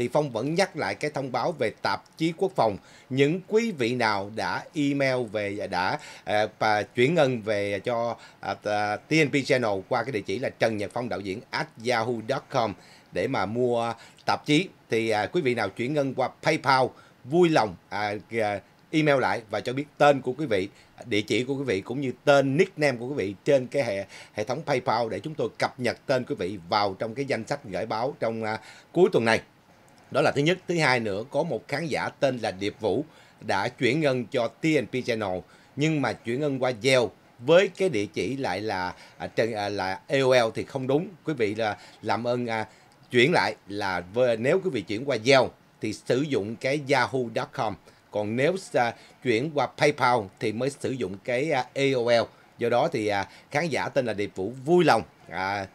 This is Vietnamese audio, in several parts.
thì Phong vẫn nhắc lại cái thông báo về tạp chí quốc phòng. Những quý vị nào đã email về đã à, và chuyển ngân về cho à, à, TNP Channel qua cái địa chỉ là trần nhật phong đạo diễn at yahoo.com để mà mua tạp chí thì quý vị nào chuyển ngân qua PayPal vui lòng email lại và cho biết tên của quý vị, địa chỉ của quý vị cũng như tên nickname của quý vị trên cái hệ hệ thống PayPal để chúng tôi cập nhật tên quý vị vào trong cái danh sách gửi báo trong à, cuối tuần này đó là thứ nhất thứ hai nữa có một khán giả tên là điệp vũ đã chuyển ngân cho tnp channel nhưng mà chuyển ngân qua Zelle với cái địa chỉ lại là à, à, là AOL thì không đúng quý vị là làm ơn à, chuyển lại là nếu quý vị chuyển qua Zelle thì sử dụng cái yahoo.com còn nếu chuyển qua PayPal thì mới sử dụng cái à, AOL do đó thì khán giả tên là Điệp Vũ vui lòng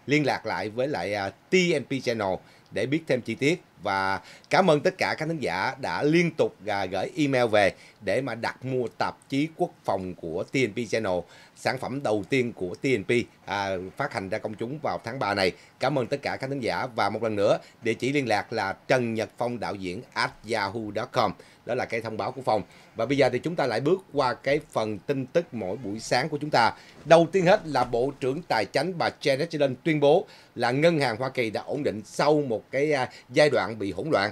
liên lạc lại với lại TNP Channel để biết thêm chi tiết và cảm ơn tất cả các khán giả đã liên tục gửi email về để mà đặt mua tạp chí quốc phòng của TNP Channel sản phẩm đầu tiên của TNP à, phát hành ra công chúng vào tháng 3 này. Cảm ơn tất cả các khán giả và một lần nữa địa chỉ liên lạc là Trần Nhật Phong đạo diễn at yahoo.com đó là cái thông báo của phòng và bây giờ thì chúng ta lại bước qua cái phần tin tức mỗi buổi sáng của chúng ta đầu tiên hết là bộ trưởng tài chính bà Janet Yellen tuyên bố là ngân hàng Hoa Kỳ đã ổn định sau một cái à, giai đoạn bị hỗn loạn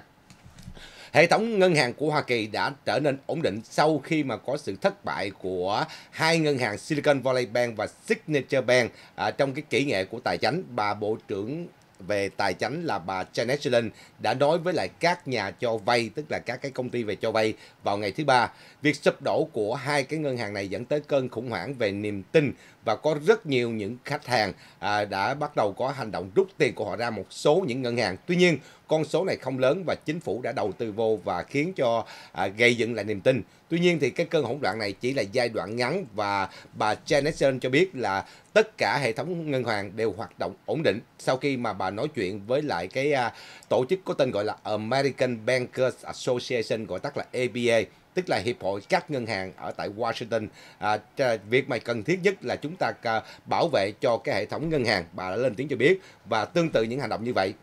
Hệ thống ngân hàng của Hoa Kỳ đã trở nên ổn định sau khi mà có sự thất bại của hai ngân hàng Silicon Valley Bank và Signature Bank à, trong cái kỹ nghệ của tài chính. Bà Bộ trưởng về tài chính là bà Janet Yellen đã nói với lại các nhà cho vay tức là các cái công ty về cho vay vào ngày thứ ba việc sụp đổ của hai cái ngân hàng này dẫn tới cơn khủng hoảng về niềm tin và có rất nhiều những khách hàng à, đã bắt đầu có hành động rút tiền của họ ra một số những ngân hàng. Tuy nhiên, con số này không lớn và chính phủ đã đầu tư vô và khiến cho à, gây dựng lại niềm tin. Tuy nhiên thì cái cơn hỗn loạn này chỉ là giai đoạn ngắn và bà Janet Yellen cho biết là tất cả hệ thống ngân hàng đều hoạt động ổn định sau khi mà bà nói chuyện với lại cái à, tổ chức có tên gọi là American Bankers Association gọi tắt là ABA tức là hiệp hội các ngân hàng ở tại Washington. À, việc mà cần thiết nhất là chúng ta à, bảo vệ cho cái hệ thống ngân hàng, bà đã lên tiếng cho biết và tương tự những hành động như vậy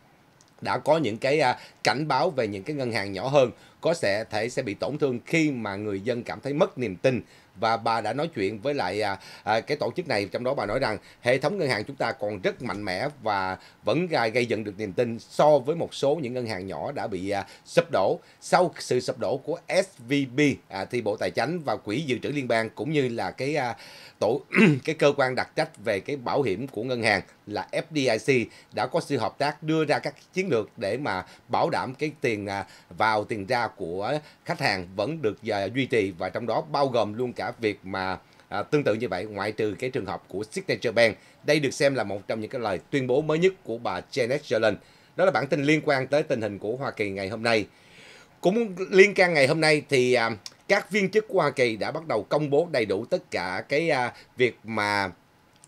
đã có những cái à, cảnh báo về những cái ngân hàng nhỏ hơn có sẽ thể sẽ bị tổn thương khi mà người dân cảm thấy mất niềm tin và bà đã nói chuyện với lại à, à, cái tổ chức này trong đó bà nói rằng hệ thống ngân hàng chúng ta còn rất mạnh mẽ và vẫn gây, gây dựng được niềm tin so với một số những ngân hàng nhỏ đã bị à, sụp đổ sau sự sụp đổ của SVB à, thì Bộ Tài chính và Quỹ dự trữ liên bang cũng như là cái à, tổ cái cơ quan đặc trách về cái bảo hiểm của ngân hàng là FDIC đã có sự hợp tác đưa ra các chiến lược để mà bảo đảm cái tiền à, vào tiền ra của khách hàng vẫn được à, duy trì và trong đó bao gồm luôn cả việc mà À, tương tự như vậy ngoại trừ cái trường hợp của Signature Bank. Đây được xem là một trong những cái lời tuyên bố mới nhất của bà Janet Yellen. Đó là bản tin liên quan tới tình hình của Hoa Kỳ ngày hôm nay. Cũng liên can ngày hôm nay thì à, các viên chức của Hoa Kỳ đã bắt đầu công bố đầy đủ tất cả cái à, việc mà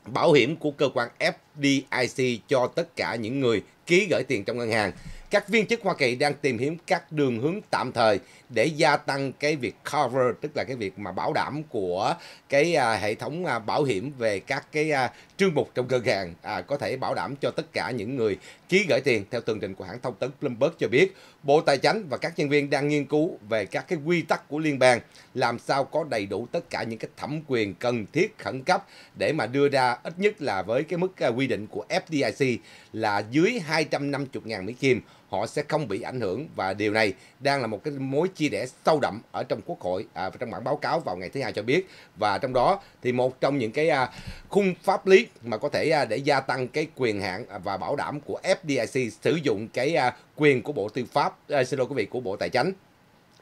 bảo hiểm của cơ quan FDIC cho tất cả những người ký gửi tiền trong ngân hàng các viên chức Hoa Kỳ đang tìm hiểu các đường hướng tạm thời để gia tăng cái việc cover tức là cái việc mà bảo đảm của cái à, hệ thống à, bảo hiểm về các cái à, chương mục trong ngân hàng à, có thể bảo đảm cho tất cả những người ký gửi tiền theo tường trình của hãng thông tấn Bloomberg cho biết Bộ Tài chính và các nhân viên đang nghiên cứu về các cái quy tắc của liên bang làm sao có đầy đủ tất cả những cái thẩm quyền cần thiết khẩn cấp để mà đưa ra ít nhất là với cái mức à, quy định của FDIC là dưới 250.000 Mỹ Kim họ sẽ không bị ảnh hưởng và điều này đang là một cái mối chia rẽ sâu đậm ở trong quốc hội à, trong bản báo cáo vào ngày thứ hai cho biết và trong đó thì một trong những cái à, khung pháp lý mà có thể à, để gia tăng cái quyền hạn và bảo đảm của FDIC sử dụng cái à, quyền của Bộ Tư pháp à, xin lỗi quý vị của Bộ Tài chính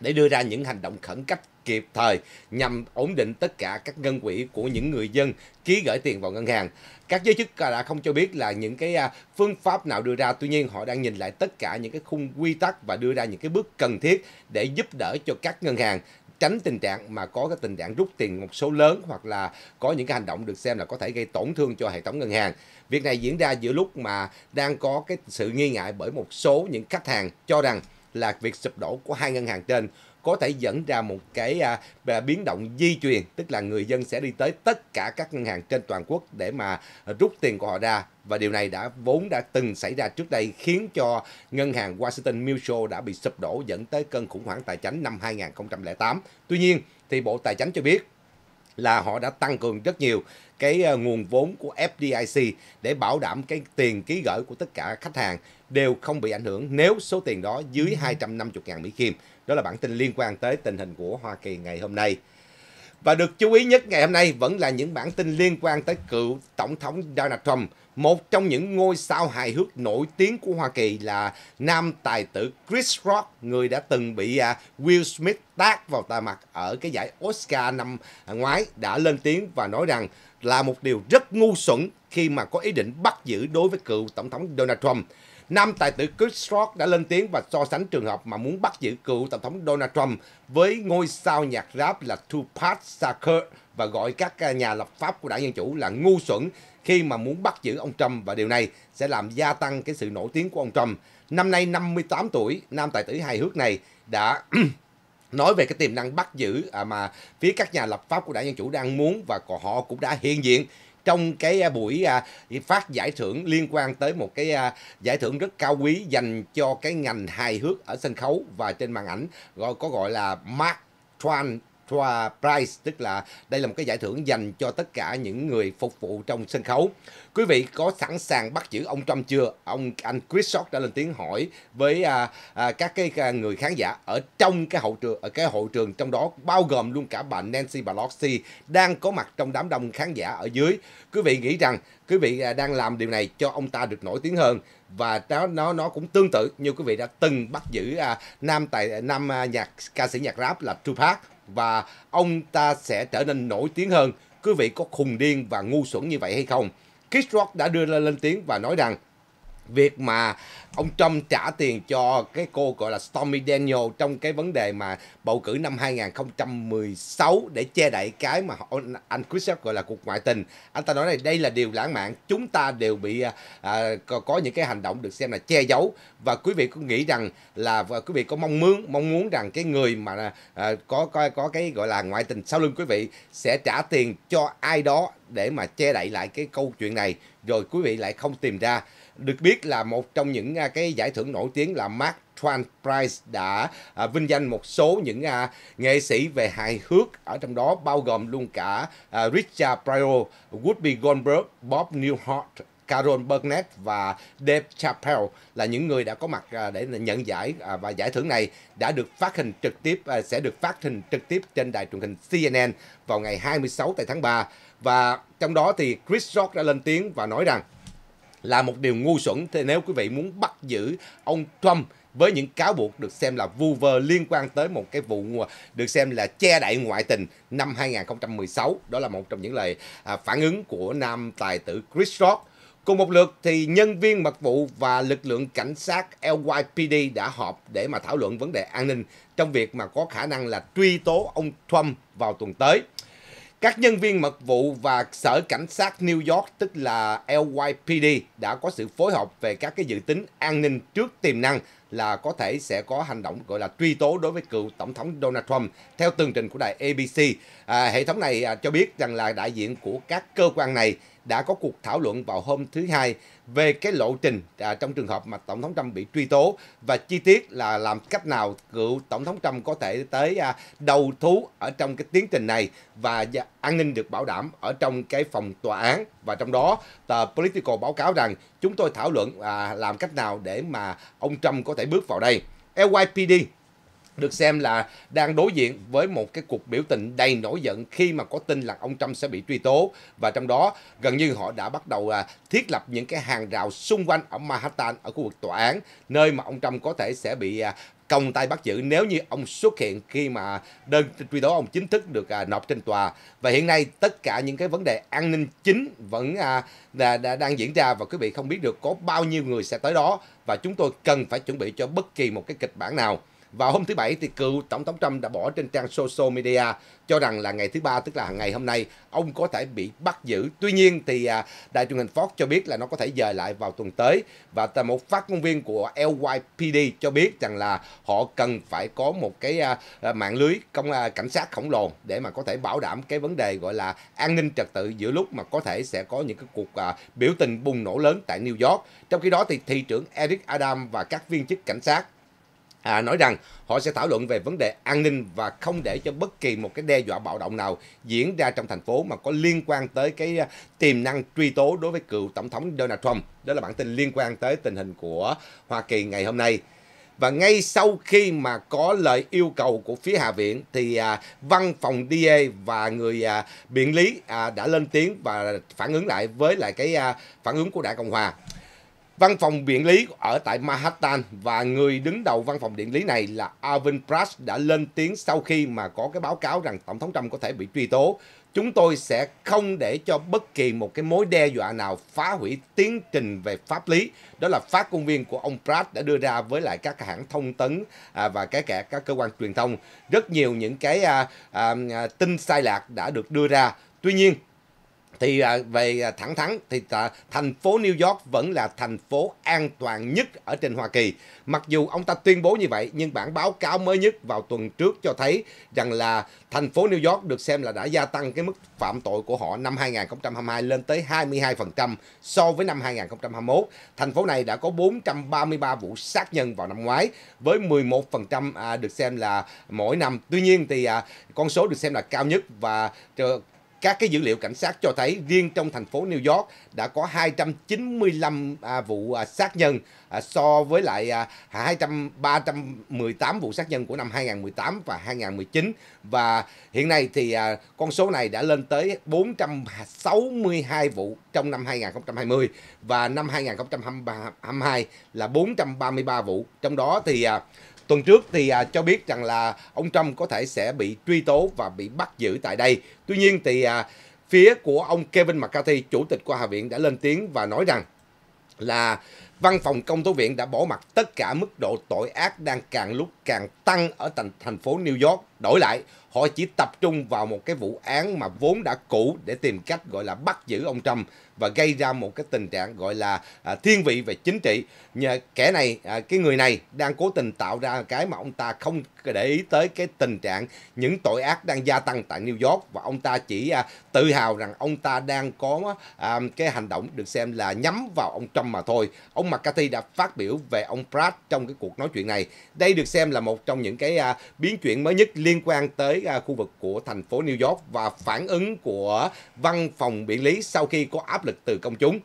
để đưa ra những hành động khẩn cấp kịp thời nhằm ổn định tất cả các ngân quỹ của những người dân ký gửi tiền vào ngân hàng. Các giới chức đã không cho biết là những cái à, phương pháp nào đưa ra, tuy nhiên họ đang nhìn lại tất cả những cái khung quy tắc và đưa ra những cái bước cần thiết để giúp đỡ cho các ngân hàng tránh tình trạng mà có cái tình trạng rút tiền một số lớn hoặc là có những cái hành động được xem là có thể gây tổn thương cho hệ thống ngân hàng. Việc này diễn ra giữa lúc mà đang có cái sự nghi ngại bởi một số những khách hàng cho rằng là việc sụp đổ của hai ngân hàng trên có thể dẫn ra một cái à, biến động di truyền tức là người dân sẽ đi tới tất cả các ngân hàng trên toàn quốc để mà rút tiền của họ ra và điều này đã vốn đã từng xảy ra trước đây khiến cho ngân hàng Washington Mutual đã bị sụp đổ dẫn tới cơn khủng hoảng tài chính năm 2008. Tuy nhiên thì Bộ Tài chính cho biết là họ đã tăng cường rất nhiều cái ờ, nguồn vốn của FDIC để bảo đảm cái tiền ký gửi của tất cả khách hàng đều không bị ảnh hưởng nếu số tiền đó dưới 250.000 ừ. Mỹ Kim. Đó là bản tin liên quan tới tình hình của Hoa Kỳ ngày hôm nay. Và được chú ý nhất ngày hôm nay vẫn là những bản tin liên quan tới cựu Tổng thống Donald Trump, một trong những ngôi sao hài hước nổi tiếng của Hoa Kỳ là nam tài tử Chris Rock, người đã từng bị à, Will Smith tác vào tai mặt ở cái giải Oscar năm ngoái, đã lên tiếng và nói rằng là một điều rất ngu xuẩn khi mà có ý định bắt giữ đối với cựu Tổng thống Donald Trump. Nam tài tử Chris Rock đã lên tiếng và so sánh trường hợp mà muốn bắt giữ cựu tổng thống Donald Trump với ngôi sao nhạc rap là Tupac Shakur và gọi các nhà lập pháp của đảng Dân Chủ là ngu xuẩn khi mà muốn bắt giữ ông Trump và điều này sẽ làm gia tăng cái sự nổi tiếng của ông Trump. Năm nay 58 tuổi, nam tài tử hài hước này đã nói về cái tiềm năng bắt giữ à, mà phía các nhà lập pháp của đảng Dân Chủ đang muốn và họ cũng đã hiện diện trong cái à, buổi à, phát giải thưởng liên quan tới một cái à, giải thưởng rất cao quý dành cho cái ngành hài hước ở sân khấu và trên màn ảnh gọi có gọi là Mark Twain Prize tức là đây là một cái giải thưởng dành cho tất cả những người phục vụ trong sân khấu. Quý vị có sẵn sàng bắt giữ ông Trump chưa? Ông anh Chris Rock đã lên tiếng hỏi với à, à, các cái à, người khán giả ở trong cái hậu trường ở cái hội trường trong đó bao gồm luôn cả bà Nancy Pelosi đang có mặt trong đám đông khán giả ở dưới. Quý vị nghĩ rằng quý vị à, đang làm điều này cho ông ta được nổi tiếng hơn và nó nó nó cũng tương tự như quý vị đã từng bắt giữ à, nam tài nam à, nhạc ca sĩ nhạc rap là Tupac và ông ta sẽ trở nên nổi tiếng hơn. Quý vị có khùng điên và ngu xuẩn như vậy hay không? Kid Rock đã đưa lên lên tiếng và nói rằng việc mà ông Trump trả tiền cho cái cô gọi là Stormy Daniel trong cái vấn đề mà bầu cử năm 2016 để che đậy cái mà anh Chris gọi là cuộc ngoại tình. Anh ta nói này đây là điều lãng mạn, chúng ta đều bị à, à có, những cái hành động được xem là che giấu và quý vị có nghĩ rằng là quý vị có mong muốn mong muốn rằng cái người mà à, à, có có có cái gọi là ngoại tình sau lưng quý vị sẽ trả tiền cho ai đó để mà che đậy lại cái câu chuyện này rồi quý vị lại không tìm ra được biết là một trong những à, cái giải thưởng nổi tiếng là Mark Twain Prize đã à, vinh danh một số những à, nghệ sĩ về hài hước ở trong đó bao gồm luôn cả Richard Pryor, Whoopi Goldberg, Bob Newhart, Carol Burnett và Dave Chappelle là những người đã có mặt để nhận giải và giải thưởng này đã được phát hình trực tiếp sẽ được phát hình trực tiếp trên đài truyền hình CNN vào ngày 26 tại tháng 3 và trong đó thì Chris Rock đã lên tiếng và nói rằng là một điều ngu xuẩn thế nếu quý vị muốn bắt giữ ông Trump với những cáo buộc được xem là vu vơ liên quan tới một cái vụ được xem là che đậy ngoại tình năm 2016. Đó là một trong những lời à, phản ứng của nam tài tử Chris Rock. Cùng một lượt thì nhân viên mật vụ và lực lượng cảnh sát LYPD đã họp để mà thảo luận vấn đề an ninh trong việc mà có khả năng là truy tố ông Trump vào tuần tới. Các nhân viên mật vụ và Sở Cảnh sát New York tức là LYPD đã có sự phối hợp về các cái dự tính an ninh trước tiềm năng là có thể sẽ có hành động gọi là truy tố đối với cựu tổng thống Donald Trump theo tường trình của đài ABC. À, hệ thống này à, cho biết rằng là đại diện của các cơ quan này đã có cuộc thảo luận vào hôm thứ Hai về cái lộ trình à, trong trường hợp mà Tổng thống Trump bị truy tố và chi tiết là làm cách nào cựu Tổng thống Trump có thể tới à, đầu thú ở trong cái tiến trình này và dạ, an ninh được bảo đảm ở trong cái phòng tòa án và trong đó tờ Politico báo cáo rằng chúng tôi thảo luận à, làm cách nào để mà ông Trump có thể bước vào đây. LYPD được xem là đang đối diện với một cái cuộc biểu tình đầy nổi giận khi mà có tin là ông Trump sẽ bị truy tố và trong đó gần như họ đã bắt đầu à, thiết lập những cái hàng rào xung quanh ở Manhattan ở khu vực tòa án nơi mà ông Trump có thể sẽ bị à, công tay bắt giữ nếu như ông xuất hiện khi mà đơn truy tố ông chính thức được à, nộp trên tòa và hiện nay tất cả những cái vấn đề an ninh chính vẫn à, đã, đã đang diễn ra và quý vị không biết được có bao nhiêu người sẽ tới đó và chúng tôi cần phải chuẩn bị cho bất kỳ một cái kịch bản nào vào hôm thứ Bảy, thì cựu Tổng thống Trump đã bỏ trên trang social media cho rằng là ngày thứ ba, tức là ngày hôm nay, ông có thể bị bắt giữ. Tuy nhiên thì à, đài truyền hình Fox cho biết là nó có thể dời lại vào tuần tới và một phát ngôn viên của LYPD cho biết rằng là họ cần phải có một cái à, à, mạng lưới công à, cảnh sát khổng lồ để mà có thể bảo đảm cái vấn đề gọi là an ninh trật tự giữa lúc mà có thể sẽ có những cái cuộc biểu tình bùng nổ lớn tại New York. Trong khi đó thì thị trưởng Eric Adam và các viên chức cảnh sát à, nói rằng họ sẽ thảo luận về vấn đề an ninh và không để cho bất kỳ một cái đe dọa bạo động nào diễn ra trong thành phố mà có liên quan tới cái à, tiềm năng truy tố đối với cựu tổng thống Donald Trump. Đó là bản tin liên quan tới tình hình của Hoa Kỳ ngày hôm nay. Và ngay sau khi mà có lời yêu cầu của phía Hạ viện thì à, văn phòng DA và người à, biện lý à, đã lên tiếng và phản ứng lại với lại cái à, phản ứng của Đảng Cộng Hòa. Văn phòng Biện lý ở tại Manhattan và người đứng đầu văn phòng Điện lý này là Alvin Brass đã lên tiếng sau khi mà có cái báo cáo rằng Tổng thống Trump có thể bị truy tố. Chúng tôi sẽ không để cho bất kỳ một cái mối đe dọa nào phá hủy tiến trình về pháp lý. Đó là phát công viên của ông Pratt đã đưa ra với lại các hãng thông tấn à, và các các cơ quan truyền thông. Rất nhiều những cái à, à, tin sai lạc đã được đưa ra. Tuy nhiên, thì à, về à, thẳng thắn thì à, thành phố New York vẫn là thành phố an toàn nhất ở trên Hoa Kỳ. Mặc dù ông ta tuyên bố như vậy nhưng bản báo cáo mới nhất vào tuần trước cho thấy rằng là thành phố New York được xem là đã gia tăng cái mức phạm tội của họ năm 2022 lên tới 22% so với năm 2021. Thành phố này đã có 433 vụ sát nhân vào năm ngoái với 11% à, được xem là mỗi năm. Tuy nhiên thì à, con số được xem là cao nhất và các cái dữ liệu cảnh sát cho thấy riêng trong thành phố New York đã có 295 à, vụ à, sát nhân à, so với lại à, 200 318 vụ sát nhân của năm 2018 và 2019 và hiện nay thì à, con số này đã lên tới 462 vụ trong năm 2020 và năm 2022 là 433 vụ. Trong đó thì à, Tuần trước thì à, cho biết rằng là ông Trump có thể sẽ bị truy tố và bị bắt giữ tại đây. Tuy nhiên thì à, phía của ông Kevin McCarthy, chủ tịch của Hạ viện đã lên tiếng và nói rằng là văn phòng công tố viện đã bỏ mặt tất cả mức độ tội ác đang càng lúc càng tăng ở thành thành phố New York Đổi lại, họ chỉ tập trung vào một cái vụ án mà vốn đã cũ để tìm cách gọi là bắt giữ ông Trump và gây ra một cái tình trạng gọi là à, thiên vị về chính trị. Nhờ kẻ này, à, cái người này đang cố tình tạo ra cái mà ông ta không để ý tới cái tình trạng những tội ác đang gia tăng tại New York và ông ta chỉ à, tự hào rằng ông ta đang có à, cái hành động được xem là nhắm vào ông Trump mà thôi. Ông McCarthy đã phát biểu về ông Pratt trong cái cuộc nói chuyện này. Đây được xem là một trong những cái à, biến chuyển mới nhất liên liên quan tới à, khu vực của thành phố New York và phản ứng của văn phòng biện lý sau khi có áp lực từ công chúng.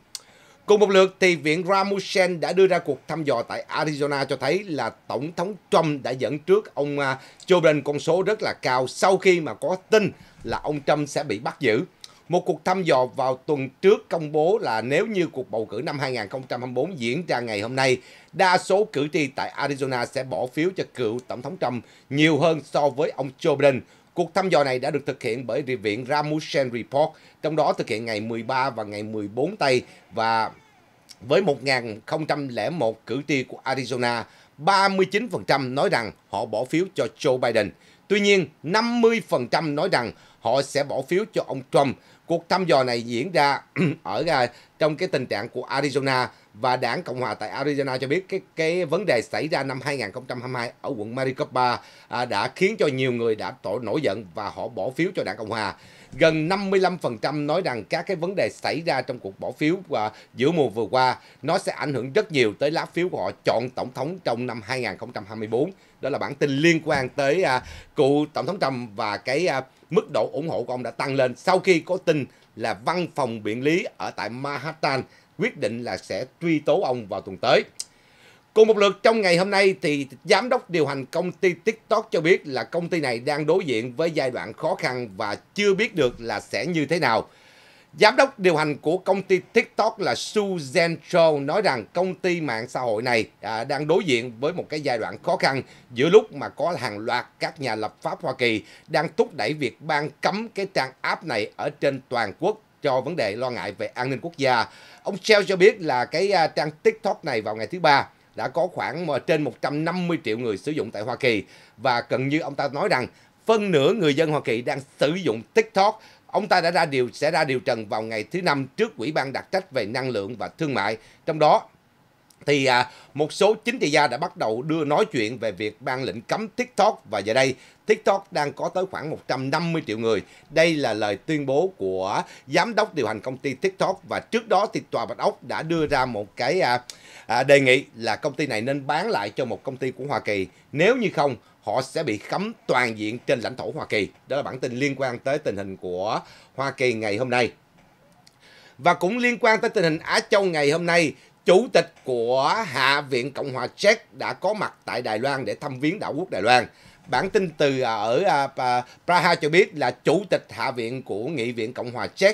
Cùng một lượt thì Viện Ramusen đã đưa ra cuộc thăm dò tại Arizona cho thấy là Tổng thống Trump đã dẫn trước ông à, Joe Biden con số rất là cao sau khi mà có tin là ông Trump sẽ bị bắt giữ. Một cuộc thăm dò vào tuần trước công bố là nếu như cuộc bầu cử năm 2024 diễn ra ngày hôm nay, đa số cử tri tại Arizona sẽ bỏ phiếu cho cựu Tổng thống Trump nhiều hơn so với ông Joe Biden. Cuộc thăm dò này đã được thực hiện bởi Viện Ramusen Report, trong đó thực hiện ngày 13 và ngày 14 Tây và với 1.001 cử tri của Arizona, 39% nói rằng họ bỏ phiếu cho Joe Biden. Tuy nhiên, 50% nói rằng họ sẽ bỏ phiếu cho ông Trump Cuộc thăm dò này diễn ra ở trong cái tình trạng của Arizona và đảng Cộng hòa tại Arizona cho biết cái cái vấn đề xảy ra năm 2022 ở quận Maricopa à, đã khiến cho nhiều người đã tổ nổi giận và họ bỏ phiếu cho đảng Cộng hòa gần 55% nói rằng các cái vấn đề xảy ra trong cuộc bỏ phiếu và giữa mùa vừa qua nó sẽ ảnh hưởng rất nhiều tới lá phiếu của họ chọn tổng thống trong năm 2024. Đó là bản tin liên quan tới à, cựu tổng thống Trump và cái à, mức độ ủng hộ của ông đã tăng lên sau khi có tin là văn phòng biện lý ở tại Manhattan quyết định là sẽ truy tố ông vào tuần tới. Cùng một lượt trong ngày hôm nay thì giám đốc điều hành công ty TikTok cho biết là công ty này đang đối diện với giai đoạn khó khăn và chưa biết được là sẽ như thế nào. Giám đốc điều hành của công ty TikTok là Su Zen Cho nói rằng công ty mạng xã hội này à, đang đối diện với một cái giai đoạn khó khăn giữa lúc mà có hàng loạt các nhà lập pháp Hoa Kỳ đang thúc đẩy việc ban cấm cái trang app này ở trên toàn quốc cho vấn đề lo ngại về an ninh quốc gia. Ông Shell cho biết là cái à, trang TikTok này vào ngày thứ ba đã có khoảng trên 150 triệu người sử dụng tại Hoa Kỳ và gần như ông ta nói rằng phân nửa người dân Hoa Kỳ đang sử dụng TikTok. Ông ta đã ra điều sẽ ra điều trần vào ngày thứ năm trước Ủy ban đặc trách về năng lượng và thương mại, trong đó thì à, một số chính trị gia đã bắt đầu đưa nói chuyện về việc ban lệnh cấm TikTok và giờ đây TikTok đang có tới khoảng 150 triệu người. Đây là lời tuyên bố của giám đốc điều hành công ty TikTok và trước đó thì tòa Bạch Ốc đã đưa ra một cái à, à, đề nghị là công ty này nên bán lại cho một công ty của Hoa Kỳ. Nếu như không họ sẽ bị cấm toàn diện trên lãnh thổ Hoa Kỳ. Đó là bản tin liên quan tới tình hình của Hoa Kỳ ngày hôm nay. Và cũng liên quan tới tình hình Á Châu ngày hôm nay Chủ tịch của Hạ viện Cộng hòa Czech đã có mặt tại Đài Loan để thăm viếng đảo quốc Đài Loan. Bản tin từ à, ở à, à, Praha cho biết là Chủ tịch Hạ viện của Nghị viện Cộng hòa Czech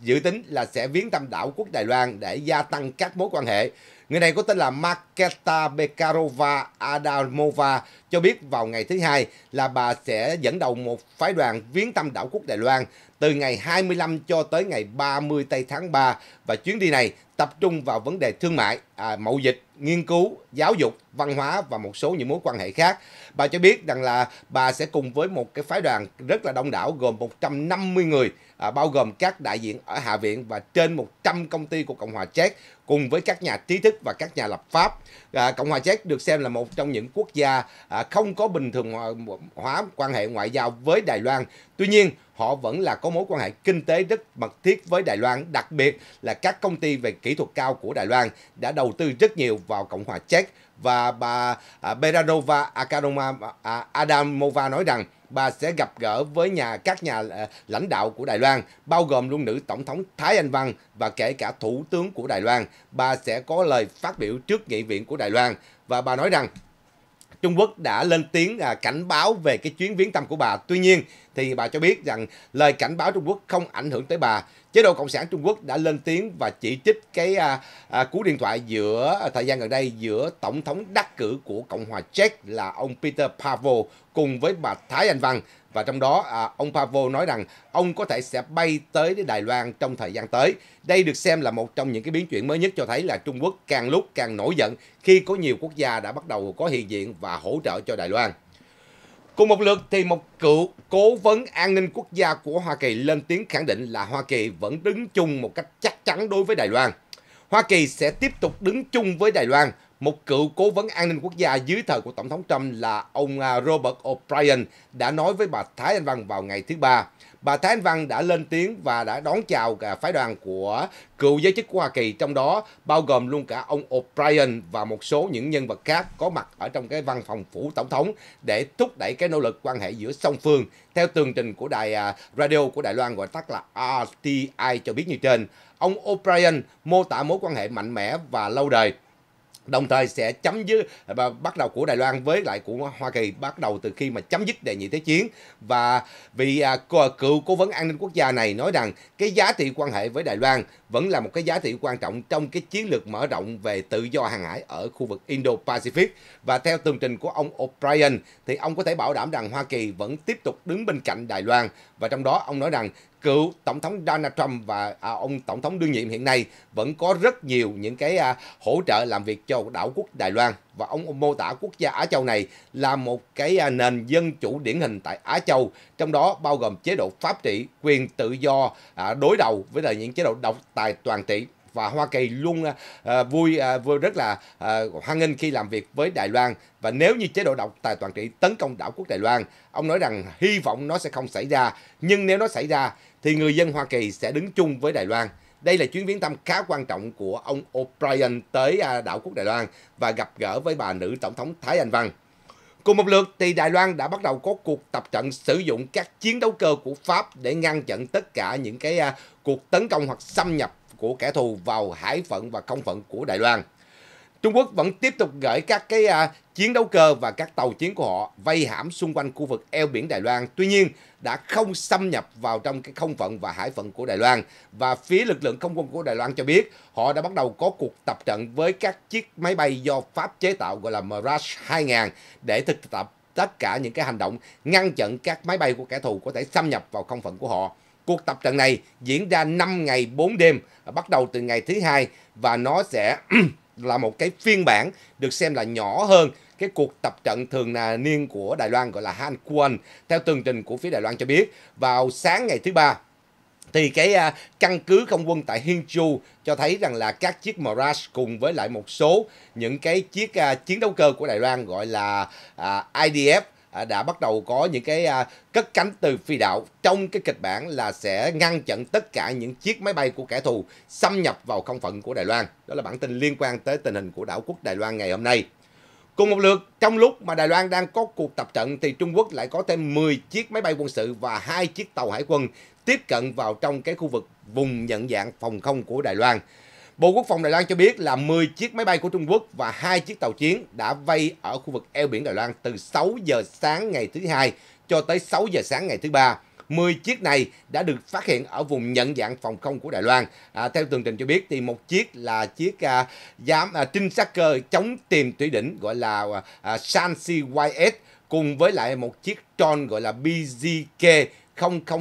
dự tính là sẽ viếng thăm đảo quốc Đài Loan để gia tăng các mối quan hệ. Người này có tên là Marketa Bekarova Adamova cho biết vào ngày thứ hai là bà sẽ dẫn đầu một phái đoàn viếng thăm đảo quốc Đài Loan từ ngày 25 cho tới ngày 30 tây tháng 3 và chuyến đi này tập trung vào vấn đề thương mại, à, mậu dịch, nghiên cứu, giáo dục, văn hóa và một số những mối quan hệ khác. Bà cho biết rằng là bà sẽ cùng với một cái phái đoàn rất là đông đảo gồm 150 người, à, bao gồm các đại diện ở Hạ viện và trên 100 công ty của Cộng hòa Séc cùng với các nhà trí thức và các nhà lập pháp. À, Cộng hòa Séc được xem là một trong những quốc gia à, không có bình thường à, hóa quan hệ ngoại giao với Đài Loan Tuy nhiên, họ vẫn là có mối quan hệ kinh tế rất mật thiết với Đài Loan, đặc biệt là các công ty về kỹ thuật cao của Đài Loan đã đầu tư rất nhiều vào Cộng hòa Czech và bà à, Beranova Akadoma à, Adamova nói rằng bà sẽ gặp gỡ với nhà các nhà à, lãnh đạo của Đài Loan, bao gồm luôn nữ tổng thống Thái Anh Văn và kể cả thủ tướng của Đài Loan. Bà sẽ có lời phát biểu trước nghị viện của Đài Loan và bà nói rằng Trung Quốc đã lên tiếng à, cảnh báo về cái chuyến viếng thăm của bà. Tuy nhiên thì bà cho biết rằng lời cảnh báo Trung Quốc không ảnh hưởng tới bà. Chế độ Cộng sản Trung Quốc đã lên tiếng và chỉ trích cái à, à, cú điện thoại giữa à, thời gian gần đây giữa Tổng thống đắc cử của Cộng hòa Czech là ông Peter Pavel cùng với bà Thái Anh Văn và trong đó, à, ông Pavo nói rằng ông có thể sẽ bay tới đến Đài Loan trong thời gian tới. Đây được xem là một trong những cái biến chuyển mới nhất cho thấy là Trung Quốc càng lúc càng nổi giận khi có nhiều quốc gia đã bắt đầu có hiện diện và hỗ trợ cho Đài Loan. Cùng một lượt thì một cựu cố vấn an ninh quốc gia của Hoa Kỳ lên tiếng khẳng định là Hoa Kỳ vẫn đứng chung một cách chắc chắn đối với Đài Loan. Hoa Kỳ sẽ tiếp tục đứng chung với Đài Loan một cựu cố vấn an ninh quốc gia dưới thời của Tổng thống Trump là ông à, Robert O'Brien đã nói với bà Thái Anh Văn vào ngày thứ Ba. Bà Thái Anh Văn đã lên tiếng và đã đón chào cả phái đoàn của cựu giới chức của Hoa Kỳ, trong đó bao gồm luôn cả ông O'Brien và một số những nhân vật khác có mặt ở trong cái văn phòng phủ Tổng thống để thúc đẩy cái nỗ lực quan hệ giữa song phương. Theo tường trình của đài à, radio của Đài Loan gọi tắt là RTI cho biết như trên, ông O'Brien mô tả mối quan hệ mạnh mẽ và lâu đời đồng thời sẽ chấm dứt và bắt đầu của Đài Loan với lại của Hoa Kỳ bắt đầu từ khi mà chấm dứt đề nhị thế chiến và vị à, cựu cố vấn an ninh quốc gia này nói rằng cái giá trị quan hệ với Đài Loan vẫn là một cái giá trị quan trọng trong cái chiến lược mở rộng về tự do hàng hải ở khu vực Indo-Pacific và theo tường trình của ông O'Brien thì ông có thể bảo đảm rằng Hoa Kỳ vẫn tiếp tục đứng bên cạnh Đài Loan và trong đó ông nói rằng cựu tổng thống Donald Trump và à, ông tổng thống đương nhiệm hiện nay vẫn có rất nhiều những cái à, hỗ trợ làm việc cho đảo quốc Đài Loan và ông mô tả quốc gia Á Châu này là một cái à, nền dân chủ điển hình tại Á Châu trong đó bao gồm chế độ pháp trị, quyền tự do đối đầu với là những chế độ độc tài toàn trị và Hoa Kỳ luôn à, vui à, vui rất là à, hoan nghênh khi làm việc với Đài Loan và nếu như chế độ độc tài toàn trị tấn công đảo quốc Đài Loan, ông nói rằng hy vọng nó sẽ không xảy ra, nhưng nếu nó xảy ra thì người dân Hoa Kỳ sẽ đứng chung với Đài Loan. Đây là chuyến viếng thăm khá quan trọng của ông O'Brien tới à, đảo quốc Đài Loan và gặp gỡ với bà nữ tổng thống Thái Anh Văn. Cùng một lượt thì Đài Loan đã bắt đầu có cuộc tập trận sử dụng các chiến đấu cơ của Pháp để ngăn chặn tất cả những cái à, cuộc tấn công hoặc xâm nhập của kẻ thù vào hải phận và không phận của Đài Loan. Trung Quốc vẫn tiếp tục gửi các cái à, chiến đấu cơ và các tàu chiến của họ vây hãm xung quanh khu vực eo biển Đài Loan. Tuy nhiên, đã không xâm nhập vào trong cái không phận và hải phận của Đài Loan. Và phía lực lượng không quân của Đài Loan cho biết họ đã bắt đầu có cuộc tập trận với các chiếc máy bay do Pháp chế tạo gọi là Mirage 2000 để thực tập tất cả những cái hành động ngăn chặn các máy bay của kẻ thù có thể xâm nhập vào không phận của họ. Cuộc tập trận này diễn ra 5 ngày 4 đêm, bắt đầu từ ngày thứ hai và nó sẽ là một cái phiên bản được xem là nhỏ hơn cái cuộc tập trận thường là niên của Đài Loan gọi là Han Quan theo tường trình của phía Đài Loan cho biết vào sáng ngày thứ ba thì cái à, căn cứ không quân tại Hiên Chu cho thấy rằng là các chiếc Mirage cùng với lại một số những cái chiếc à, chiến đấu cơ của Đài Loan gọi là à, IDF À, đã bắt đầu có những cái à, cất cánh từ phi đạo trong cái kịch bản là sẽ ngăn chặn tất cả những chiếc máy bay của kẻ thù xâm nhập vào không phận của Đài Loan. Đó là bản tin liên quan tới tình hình của đảo quốc Đài Loan ngày hôm nay. Cùng một lượt, trong lúc mà Đài Loan đang có cuộc tập trận thì Trung Quốc lại có thêm 10 chiếc máy bay quân sự và hai chiếc tàu hải quân tiếp cận vào trong cái khu vực vùng nhận dạng phòng không của Đài Loan. Bộ Quốc phòng Đài Loan cho biết là 10 chiếc máy bay của Trung Quốc và hai chiếc tàu chiến đã vây ở khu vực eo biển Đài Loan từ 6 giờ sáng ngày thứ hai cho tới 6 giờ sáng ngày thứ ba. 10 chiếc này đã được phát hiện ở vùng nhận dạng phòng không của Đài Loan. À, theo tường trình cho biết thì một chiếc là chiếc à, giám à, trinh sát cơ chống tìm thủy đỉnh gọi là à, Shanxi YS cùng với lại một chiếc Tron gọi là BZK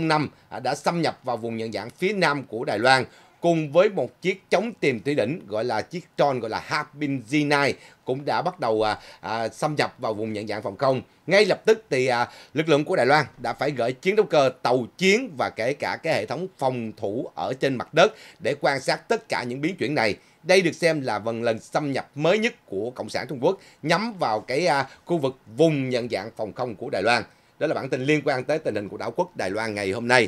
005 à, đã xâm nhập vào vùng nhận dạng phía nam của Đài Loan cùng với một chiếc chống tìm thủy đỉnh gọi là chiếc tròn gọi là Harbin Z9 cũng đã bắt đầu à, à, xâm nhập vào vùng nhận dạng phòng không. Ngay lập tức thì à, lực lượng của Đài Loan đã phải gửi chiến đấu cơ tàu chiến và kể cả cái hệ thống phòng thủ ở trên mặt đất để quan sát tất cả những biến chuyển này. Đây được xem là vần lần xâm nhập mới nhất của Cộng sản Trung Quốc nhắm vào cái à, khu vực vùng nhận dạng phòng không của Đài Loan. Đó là bản tin liên quan tới tình hình của đảo quốc Đài Loan ngày hôm nay.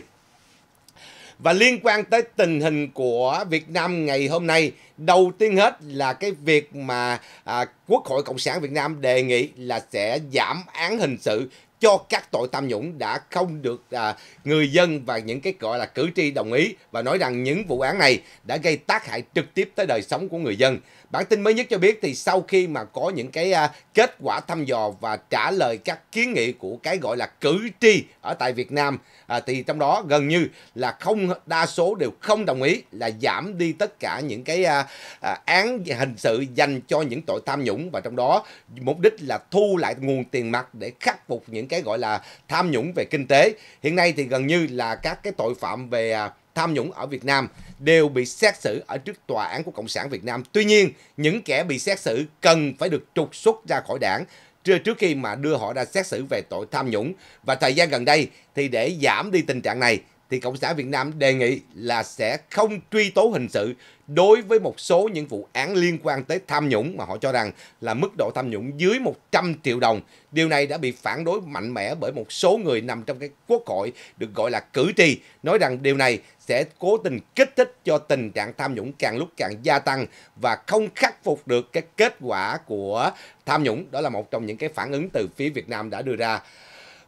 Và liên quan tới tình hình của Việt Nam ngày hôm nay, đầu tiên hết là cái việc mà à, Quốc hội Cộng sản Việt Nam đề nghị là sẽ giảm án hình sự cho các tội tham nhũng đã không được à, người dân và những cái gọi là cử tri đồng ý và nói rằng những vụ án này đã gây tác hại trực tiếp tới đời sống của người dân. Bản tin mới nhất cho biết thì sau khi mà có những cái à, kết quả thăm dò và trả lời các kiến nghị của cái gọi là cử tri ở tại Việt Nam à, thì trong đó gần như là không đa số đều không đồng ý là giảm đi tất cả những cái à, án hình sự dành cho những tội tham nhũng và trong đó mục đích là thu lại nguồn tiền mặt để khắc phục những cái gọi là tham nhũng về kinh tế. Hiện nay thì gần như là các cái tội phạm về tham nhũng ở Việt Nam đều bị xét xử ở trước tòa án của Cộng sản Việt Nam. Tuy nhiên, những kẻ bị xét xử cần phải được trục xuất ra khỏi đảng trước khi mà đưa họ ra xét xử về tội tham nhũng. Và thời gian gần đây thì để giảm đi tình trạng này thì Cộng sản Việt Nam đề nghị là sẽ không truy tố hình sự đối với một số những vụ án liên quan tới tham nhũng mà họ cho rằng là mức độ tham nhũng dưới 100 triệu đồng. Điều này đã bị phản đối mạnh mẽ bởi một số người nằm trong cái quốc hội được gọi là cử tri, nói rằng điều này sẽ cố tình kích thích cho tình trạng tham nhũng càng lúc càng gia tăng và không khắc phục được cái kết quả của tham nhũng. Đó là một trong những cái phản ứng từ phía Việt Nam đã đưa ra.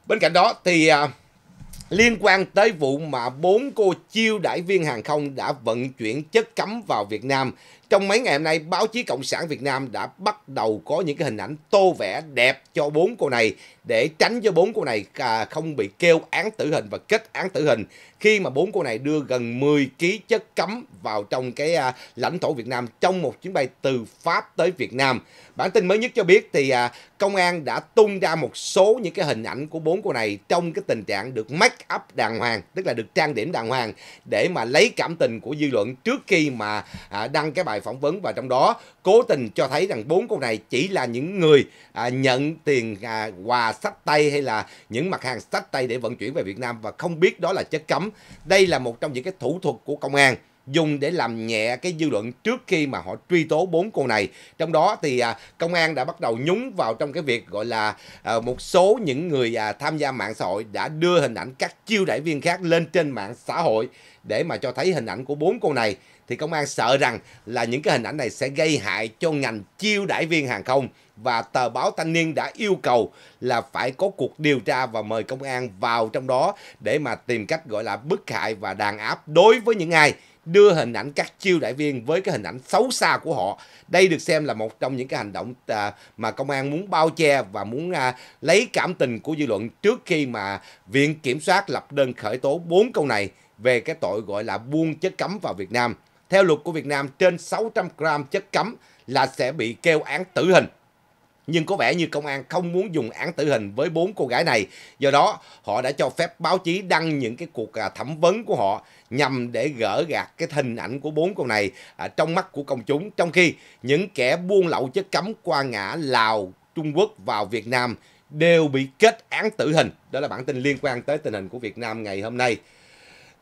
Bên cạnh đó thì à, liên quan tới vụ mà bốn cô chiêu đại viên hàng không đã vận chuyển chất cấm vào Việt Nam trong mấy ngày hôm nay, báo chí Cộng sản Việt Nam đã bắt đầu có những cái hình ảnh tô vẽ đẹp cho bốn cô này để tránh cho bốn cô này à, không bị kêu án tử hình và kết án tử hình khi mà bốn cô này đưa gần 10 ký chất cấm vào trong cái à, lãnh thổ Việt Nam trong một chuyến bay từ Pháp tới Việt Nam. Bản tin mới nhất cho biết thì à, công an đã tung ra một số những cái hình ảnh của bốn cô này trong cái tình trạng được make up đàng hoàng, tức là được trang điểm đàng hoàng để mà lấy cảm tình của dư luận trước khi mà đăng cái bài phỏng vấn và trong đó cố tình cho thấy rằng bốn cô này chỉ là những người à, nhận tiền à, quà sách tay hay là những mặt hàng sách tay để vận chuyển về Việt Nam và không biết đó là chất cấm. Đây là một trong những cái thủ thuật của công an dùng để làm nhẹ cái dư luận trước khi mà họ truy tố bốn cô này. Trong đó thì à, công an đã bắt đầu nhúng vào trong cái việc gọi là à, một số những người à, tham gia mạng xã hội đã đưa hình ảnh các chiêu đại viên khác lên trên mạng xã hội để mà cho thấy hình ảnh của bốn cô này thì công an sợ rằng là những cái hình ảnh này sẽ gây hại cho ngành chiêu đãi viên hàng không và tờ báo Thanh niên đã yêu cầu là phải có cuộc điều tra và mời công an vào trong đó để mà tìm cách gọi là bức hại và đàn áp đối với những ai đưa hình ảnh các chiêu đại viên với cái hình ảnh xấu xa của họ. Đây được xem là một trong những cái hành động à, mà công an muốn bao che và muốn à, lấy cảm tình của dư luận trước khi mà Viện Kiểm soát lập đơn khởi tố bốn câu này về cái tội gọi là buôn chất cấm vào Việt Nam theo luật của Việt Nam trên 600 gram chất cấm là sẽ bị kêu án tử hình. Nhưng có vẻ như công an không muốn dùng án tử hình với bốn cô gái này. Do đó, họ đã cho phép báo chí đăng những cái cuộc à, thẩm vấn của họ nhằm để gỡ gạt cái hình ảnh của bốn cô này à, trong mắt của công chúng. Trong khi những kẻ buôn lậu chất cấm qua ngã Lào, Trung Quốc vào Việt Nam đều bị kết án tử hình. Đó là bản tin liên quan tới tình hình của Việt Nam ngày hôm nay.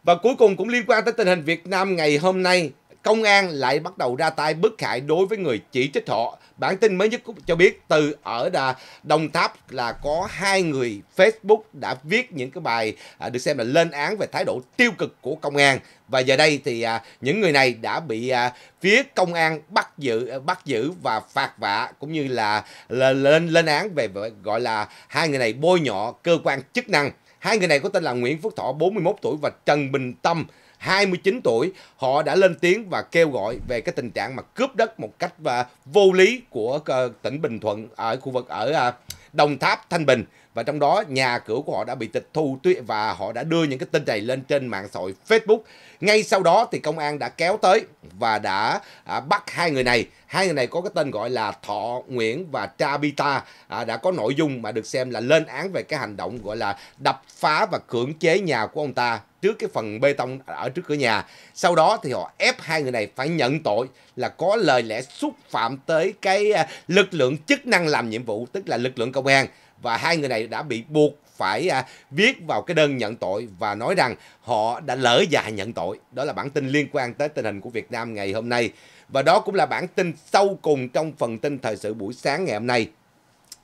Và cuối cùng cũng liên quan tới tình hình Việt Nam ngày hôm nay công an lại bắt đầu ra tay bức hại đối với người chỉ trích họ. Bản tin mới nhất cho biết từ ở Đà Đồng Tháp là có hai người Facebook đã viết những cái bài à, được xem là lên án về thái độ tiêu cực của công an và giờ đây thì à, những người này đã bị à, phía công an bắt giữ à, bắt giữ và phạt vạ cũng như là lên lên án về gọi là hai người này bôi nhọ cơ quan chức năng. Hai người này có tên là Nguyễn Phước Thọ 41 tuổi và Trần Bình Tâm 29 tuổi, họ đã lên tiếng và kêu gọi về cái tình trạng mà cướp đất một cách và vô lý của ờ, tỉnh Bình Thuận ở khu vực ở à, Đồng Tháp, Thanh Bình và trong đó nhà cửa của họ đã bị tịch thu và họ đã đưa những cái tin này lên trên mạng xã hội Facebook ngay sau đó thì công an đã kéo tới và đã à, bắt hai người này. Hai người này có cái tên gọi là Thọ Nguyễn và Trabita à, đã có nội dung mà được xem là lên án về cái hành động gọi là đập phá và cưỡng chế nhà của ông ta trước cái phần bê tông ở trước cửa nhà. Sau đó thì họ ép hai người này phải nhận tội là có lời lẽ xúc phạm tới cái à, lực lượng chức năng làm nhiệm vụ, tức là lực lượng công an. Và hai người này đã bị buộc phải à, viết vào cái đơn nhận tội và nói rằng họ đã lỡ dài nhận tội. Đó là bản tin liên quan tới tình hình của Việt Nam ngày hôm nay. Và đó cũng là bản tin sâu cùng trong phần tin thời sự buổi sáng ngày hôm nay.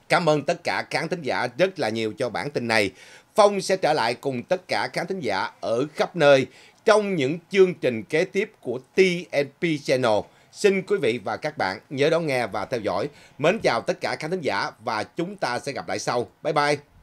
Cảm ơn tất cả khán thính giả rất là nhiều cho bản tin này. Phong sẽ trở lại cùng tất cả khán thính giả ở khắp nơi trong những chương trình kế tiếp của TNP Channel. Xin quý vị và các bạn nhớ đón nghe và theo dõi. Mến chào tất cả khán thính giả và chúng ta sẽ gặp lại sau. Bye bye!